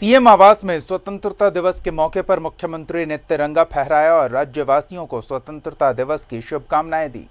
CM आवास में स्वतंत्रता दिवस के मौके पर मुख्यमंत्री ने तिरंगा फहराया और राज्यवासियों को स्वतंत्रता दिवस की शुभकामनाएं दी